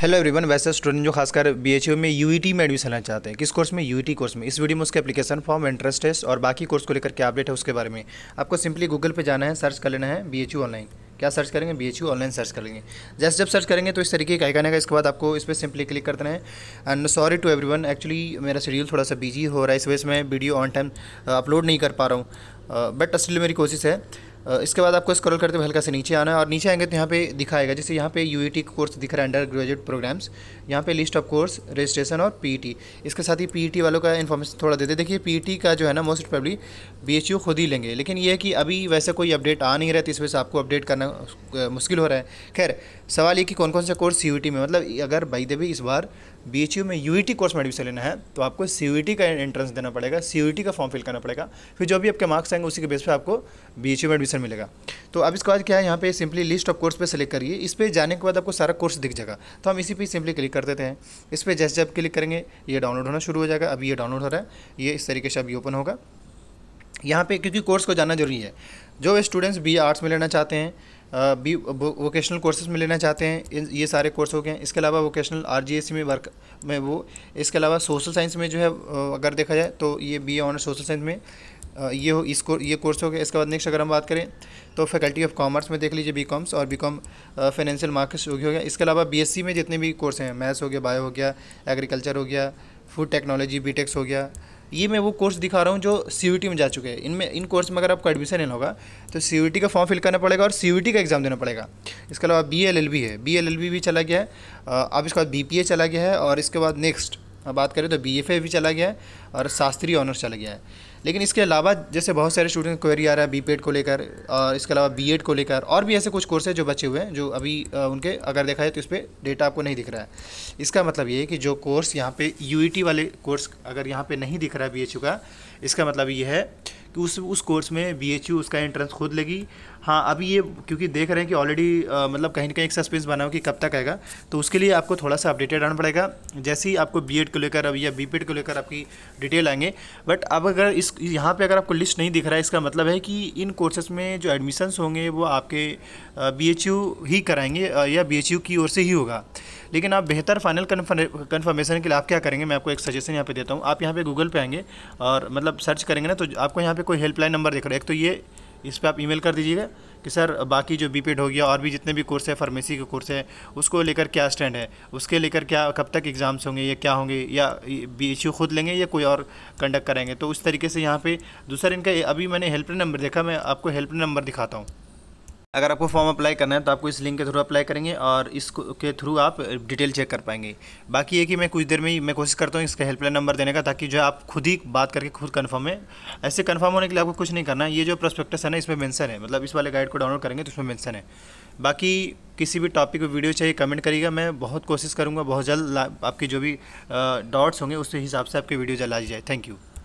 hello everyone वैसे student जो खासकर बी में यूईटी e में एडमिशन लेना चाहते हैं किस कोर्स में यूईटी कोर्स e में इस वीडियो में उसके एप्लीकेशन फॉर्म इंटरेस्ट टेस्ट और बाकी कोर्स को लेकर क्या अपडेट है उसके बारे में आपको सिंपली गूगल पे जाना है सर्च कर लेना है बी ऑनलाइन क्या सर्च करेंगे बी एच ऑनलाइन सर्च करेंगे जैसे जब सर्च करेंगे तो इस तरीके का आइकन आएगा इसके बाद आपको इस पर सिंपली क्लिक करते हैं है and sorry to every actually मेरा शेड्यूल थोड़ा सा बिजी हो रहा है इस वजह से मैं वीडियो ऑन टाइम अपलोड नहीं कर पा रहा हूँ बट uh, असली मेरी कोशिश है इसके बाद आपको स्क्रॉल करते हुए हल्का से नीचे आना है और नीचे आएंगे तो यहाँ पे दिखाएगा जैसे यहाँ पे यू कोर्स e दिख रहा है अंडर ग्रेजुएट प्रोग्राम्स यहाँ पे लिस्ट ऑफ कोर्स रजिस्ट्रेशन और पी e इसके साथ ही पी e वालों का इन्फॉर्मेशन थोड़ा दे दे देखिए पी का जो है ना मोस्ट प्रॉब्ली बी खुद ही लेंगे लेकिन ये है कि अभी वैसे कोई अपडेट आ नहीं रहा तो इस वजह से आपको अपडेट करना मुश्किल हो रहा है खैर सवाल ये कि कौन कौन सा कोर्स सी में मतलब अगर भाई देवी भी इस बार बी में यू कोर्स में एडमिशन लेना है तो आपको सी e का एंट्रेंस देना पड़ेगा सी e का फॉर्म फिल करना पड़ेगा फिर जो भी आपके मार्क्स आएंगे उसी के बेस पर आपको बी में एडमिशन मिलेगा तो अब इसके बाद क्या है यहाँ पे सिंपली लिस्ट ऑफ कोर्स पे सेलेक्ट करिए इस पर जाने के बाद आपको सारा कोर्स दिख जाएगा तो हम इसी पर सिंपली क्लिक कर देते हैं इस पर जैसे जब क्लिक करेंगे ये डाउनलोड होना शुरू हो जाएगा अभी ये डाउनलोड हो रहा है ये इस तरीके से अभी ओपन होगा यहाँ पे क्योंकि कोर्स को जाना जरूरी है जो स्टूडेंट्स बी आर्ट्स में लेना चाहते हैं भी वोकेशनल कोर्सेज में लेना चाहते हैं ये सारे कोर्स हो गए हैं इसके अलावा वोकेशनल आर में वर्क में वो इसके अलावा सोशल साइंस में जो है अगर देखा जाए तो ये बी ऑनर्स सोशल साइंस में ये हो इस ये कोर्स हो गया इसके बाद नेक्स्ट अगर हम बात करें तो फैकल्टी ऑफ कॉमर्स में देख लीजिए बी कॉम्स और बी कॉम फाइनेंशियल मार्क्स हो गया इसके अलावा बी में जितने भी कोर्स हैं मैथ्स हो गया बायो हो गया एग्रीकल्चर हो गया फूड टेक्नोलॉजी बी हो गया ये मैं वो कोर्स दिखा रहा हूँ जो सी में जा चुके हैं इनमें इन कोर्स में अगर आपको एडमिशन लेना होगा तो सी का फॉर्म फिल करना पड़ेगा और सी का एग्ज़ाम देना पड़ेगा इसके अलावा बी एल एल बी है बी एल एल बी भी चला गया है अब इसके बाद बी पी ए चला गया है और इसके बाद नेक्स्ट बात करें तो बी एफ ए भी चला गया है और शास्त्रीय ऑनर्स चला गया है लेकिन इसके अलावा जैसे बहुत सारे स्टूडेंट क्वेरी आ रहा है बी को लेकर और इसके अलावा बी को लेकर और भी ऐसे कुछ कोर्स है जो बचे हुए हैं जो अभी उनके अगर देखा जाए तो इस पर डेटा आपको नहीं दिख रहा है इसका मतलब ये है कि जो कोर्स यहाँ पे यू e वाले कोर्स अगर यहाँ पे नहीं दिख रहा है बी का इसका मतलब ये है कि उस उस कोर्स में बी एच यू उसका एंट्रेंस खुद लेगी हाँ अभी ये क्योंकि देख रहे हैं कि ऑलरेडी मतलब कहीं ना कहीं एक सस्पेंस बना हो कि कब तक आएगा तो उसके लिए आपको थोड़ा सा अपडेटेड रहना पड़ेगा जैसे ही आपको बी एड को लेकर अभी या बी को लेकर आपकी डिटेल आएंगे बट अब अगर इस यहाँ पे अगर आपको लिस्ट नहीं दिख रहा है इसका मतलब है कि इन कोर्सेज में जो एडमिशन्स होंगे वो आपके बी ही कराएंगे या बी की ओर से ही होगा लेकिन आप बेहतर फाइनल कन्फर्मेशन के लिए आप क्या करेंगे मैं आपको एक सजेशन यहाँ पे देता हूँ आप यहाँ पे गूगल पे आएंगे और मतलब सर्च करेंगे ना तो आपको यहाँ पे कोई हेल्पलाइन नंबर देख रहा है एक तो ये इस पर आप ईमेल कर दीजिएगा कि सर बाकी जो बीपेड हो गया और भी जितने भी कोर्स है फार्मेसी के कोर्स है उसको लेकर क्या स्टैंड है उसके लेकर क्या कब तक एग्ज़ाम्स होंगे या क्या होंगे या बी खुद लेंगे या कोई और कंडक्ट करेंगे तो उस तरीके से यहाँ पर दूसरा इनका अभी मैंने हेल्पलाइन नंबर देखा मैं आपको हेल्पलाइन नंबर दिखाता हूँ अगर आपको फॉर्म अप्लाई करना है तो आपको इस लिंक के थ्रू अप्लाई करेंगे और इसके थ्रू आप डिटेल चेक कर पाएंगे बाकी ये कि मैं कुछ देर में ही मैं कोशिश करता हूँ इसका हेल्पलाइन नंबर देने का ताकि जो आप खुद ही बात करके खुद कन्फर्म है ऐसे कन्फर्म होने के लिए आपको कुछ नहीं करना है ये जो प्रोस्पेक्टस है ना इसमें मैंसन है मतलब इस वाले गाइड को डाउनलोड करेंगे तो उसमें मैंसन है बाकी किसी भी टॉपिक पर वीडियो चाहिए कमेंट करिएगा मैं बहुत कोशिश करूँगा बहुत जल्द आपकी जो भी डाउट्स होंगे उस हिसाब से आपकी वीडियो जल्द आ जाए थैंक यू